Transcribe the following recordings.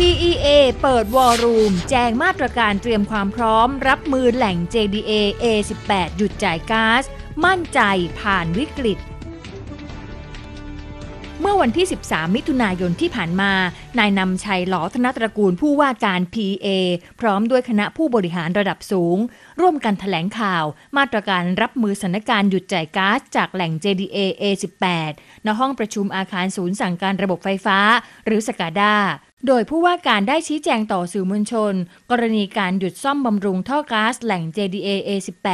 PEA เปิดวอร์รูมแจงมาตรการเตรียมความพร้อม รับมือแหล่ง JDA A18 หยุดจ่ายก๊าซมั่นใจผ่านวิกฤต เมื่อวันที่ 13 มิถุนายนที่ผ่านมา นายนำชัยหลอธนตระกูลผู้ว่าการ PA พร้อมด้วยคณะผู้บริหารระดับสูง ร่วมกันถแถลงข่าว มาตรการรับมือสถานการณ์หยุดจ่ายก๊าซจากแหล่ง JDA A18 ณห้องประชุมอาคารศูนย์สั่งการระบบไฟฟ้า หรือสกาด้าโดยผู้ว่าการได้ชี้แจงต่อสื่อมวลชน กรณีการหยุดซ่อมบำรุงท่อก๊าซแหล่ง JDA A18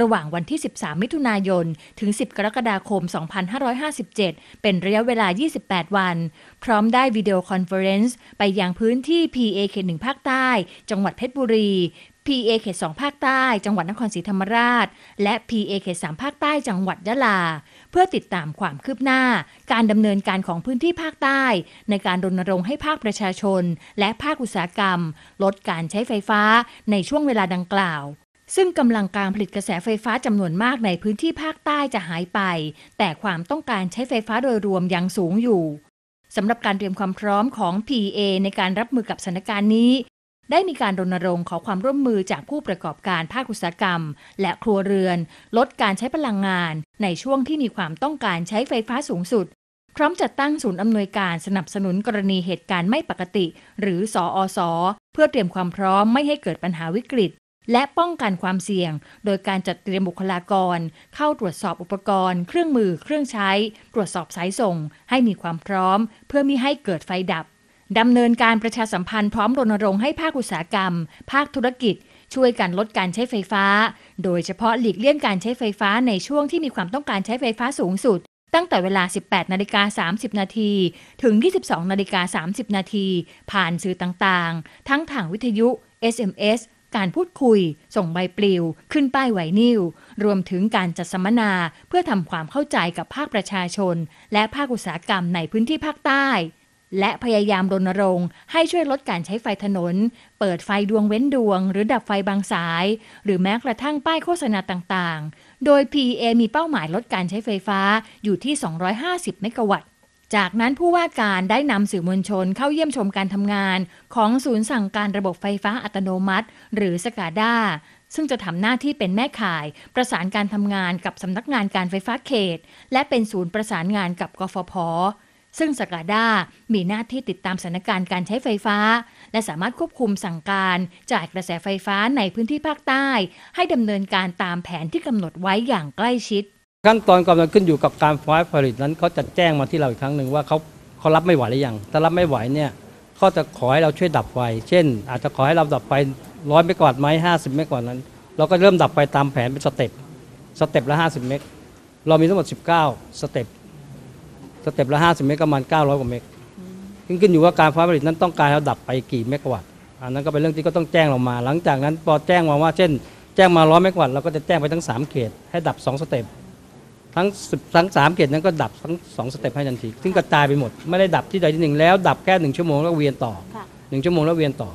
ระหว่างวันที่ 13 มิถุนายน ถึง 10 กรกฎาคม 2557 เป็นระยะเวลา 28 วัน พร้อมได้วิดีโอคอนเฟอเรนซ์ ไปยังพื้นที่ PA เขตหนึ่งภาคใต้ จังหวัดเพชรบุรี PA เขตสองภาคใต้ จังหวัดนครศรีธรรมราช และ PA เขตสามภาคใต้จังหวัดยะลา เพื่อติดตามความคืบหน้า การดำเนินการของพื้นที่ภาคใต้ ในการรณรงค์ให้ภาคประชาชน และภาคอุตสาหกรรม ลดการใช้ไฟฟ้าในช่วงเวลาดังกล่าว ซึ่งกำลังการผลิตกระแสไฟฟ้าจำนวนมากในพื้นที่ภาคใต้จะหายไป แต่ความต้องการใช้ไฟฟ้าโดยรวมยังสูงอยู่สำหรับการเตรียมความพร้อมของ PA ในการรับมือกับสถานการณ์นี้ได้มีการรณรงค์ขอความร่วมมือจากผู้ประกอบการภาคอุตสาหกรรม และครัวเรือน ลดการใช้พลังงาน ในช่วงที่มีความต้องการใช้ไฟฟ้าสูงสุด พร้อมจัดตั้งศูนย์อำนวยการสนับสนุนกรณีเหตุการณ์ไม่ปกติ หรือสออสอเพื่อเตรียมความพร้อมไม่ให้เกิดปัญหาวิกฤต และป้องกันความเสี่ยง โดยการจัดเตรียมบุคลากร เข้าตรวจสอบอุปกรณ์ เครื่องมือเครื่องใช้ ตรวจสอบสายส่ง ให้มีความพร้อม เพื่อมิให้เกิดไฟดับดำเนินการประชาสัมพันธ์พร้อมรณรงค์ให้ภาคอุตสาหกรรม ภาคธุรกิจ ช่วยกันลดการใช้ไฟฟ้า โดยเฉพาะหลีกเลี่ยงการใช้ไฟฟ้าในช่วงที่มีความต้องการใช้ไฟฟ้าสูงสุด ตั้งแต่เวลา 18 นาฬิกา30 นาที ถึง 22 นาฬิกา 30 นาทีผ่านสื่อต่างๆ ทั้งทางวิทยุ SMS การพูดคุย ส่งใบปลิว ขึ้นป้ายไวนิวรวมถึงการจัดสัมมนาเพื่อทำความเข้าใจกับภาคประชาชนและภาคอุตสาหกรรมในพื้นที่ภาคใต้และพยายามรณรงค์ให้ช่วยลดการใช้ไฟถนน เปิดไฟดวงเว้นดวงหรือดับไฟบางสาย หรือแม้กระทั่งป้ายโฆษณาต่างๆ โดย p a มีเป้าหมายลดการใช้ไฟฟ้าอยู่ที่ 250 เมกะวัตต์ จากนั้นผู้ว่าการได้นำสื่อมวลชนเข้าเยี่ยมชมการทำงาน ของศูนย์สั่งการระบบไฟฟ้าอัตโนมัติ หรือสกาด้าซึ่งจะทำหน้าที่เป็นแม่ข่าย ประสานการทำงานกับสำนักงานการไฟฟ้าเขต และเป็นศูนย์ประสานงานกับกฟผซึ่งสกาด้ามีหน้าที่ติดตามสถานการณ์การใช้ไฟฟ้าและสามารถควบคุมสั่งการจ่ายกระแสไฟฟ้าในพื้นที่ภาคใต้ ให้ดำเนินการตามแผนที่กำหนดไว้อย่างใกล้ชิด ขั้นตอนกำลังขึ้นอยู่กับการฟ้าผลิตนั้นเขาจะแจ้งมาที่เราอีกครั้งหนึ่งว่าเขาเขารับไม่ไหวหรือยังถ้ารับไม่ไหวเนี่ยเขาจะขอให้เราช่วยดับไฟ เช่น อาจจะขอให้เราดับไฟร้อยเมกะวัตต์ไหมห้าสิบเมกะวัตต์นั้น เราก็เริ่มดับไฟตามแผนเป็นสเต็ปสเต็ปละห้าสิบเมกเรามีทั้งหมด 19สเต็ปเต็ปละห้าสิบเมกะมันเก้าร้อยกว่าเมกขึ้นขึ้นอยู่ว่าการฟผลิตนั้นต้องการเราดับไปกี่เมกะวัตต์อันนั้นก็เป็นเรื่องที่ก็ต้องแจ้งเรามา หลังจากนั้นพอแจ้งมาว่าเช่นแจ้งมาร้อยเมกะวัตต์เราก็จะแจ้งไปทั้ง 3 เขตให้ดับ 2 สเต็ป ทั้ง10ทั้ง3เขตนั้นก็ดับทั้ง2สเต็ปให้ทันที ซึ่งกระจายไปหมดไม่ได้ดับที่ใดที่หนึ่ง แล้วดับแค่1 ชั่วโมงแล้วเวียนต่อ 1 ชั่วโมงแล้วเวียนต่อ